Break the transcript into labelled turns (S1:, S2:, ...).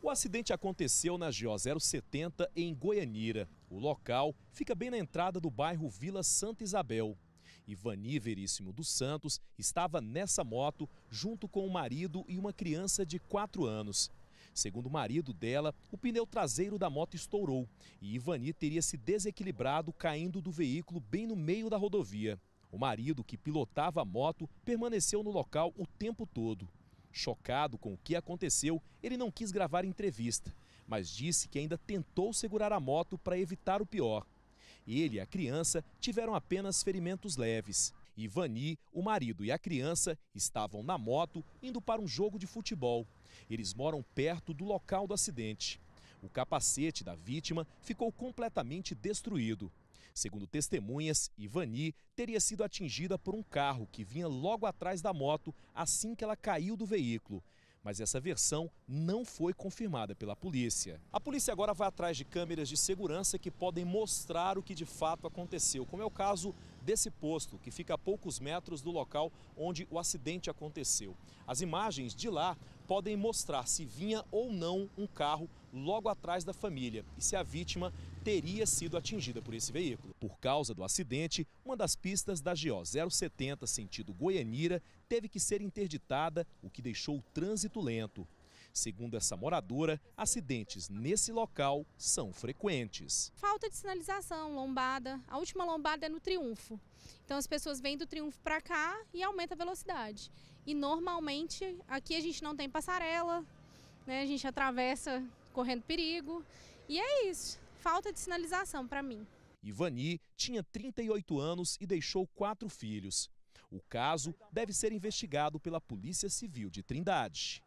S1: O acidente aconteceu na GO 070 em Goianira. O local fica bem na entrada do bairro Vila Santa Isabel. Ivani Veríssimo dos Santos estava nessa moto junto com o marido e uma criança de 4 anos. Segundo o marido dela, o pneu traseiro da moto estourou e Ivani teria se desequilibrado caindo do veículo bem no meio da rodovia. O marido, que pilotava a moto, permaneceu no local o tempo todo. Chocado com o que aconteceu, ele não quis gravar entrevista, mas disse que ainda tentou segurar a moto para evitar o pior. Ele e a criança tiveram apenas ferimentos leves. Ivani, o marido e a criança estavam na moto indo para um jogo de futebol. Eles moram perto do local do acidente. O capacete da vítima ficou completamente destruído. Segundo testemunhas, Ivani teria sido atingida por um carro que vinha logo atrás da moto assim que ela caiu do veículo mas essa versão não foi confirmada pela polícia. A polícia agora vai atrás de câmeras de segurança que podem mostrar o que de fato aconteceu, como é o caso desse posto, que fica a poucos metros do local onde o acidente aconteceu. As imagens de lá podem mostrar se vinha ou não um carro logo atrás da família e se a vítima teria sido atingida por esse veículo. Por causa do acidente, uma das pistas da GO 070 sentido Goianira teve que ser interditada, o que deixou o trânsito lento. Segundo essa moradora, acidentes nesse local são frequentes.
S2: Falta de sinalização, lombada. A última lombada é no Triunfo. Então as pessoas vêm do Triunfo para cá e aumenta a velocidade. E normalmente aqui a gente não tem passarela, né? A gente atravessa correndo perigo. E é isso. Falta de sinalização para mim.
S1: Ivani tinha 38 anos e deixou quatro filhos. O caso deve ser investigado pela Polícia Civil de Trindade.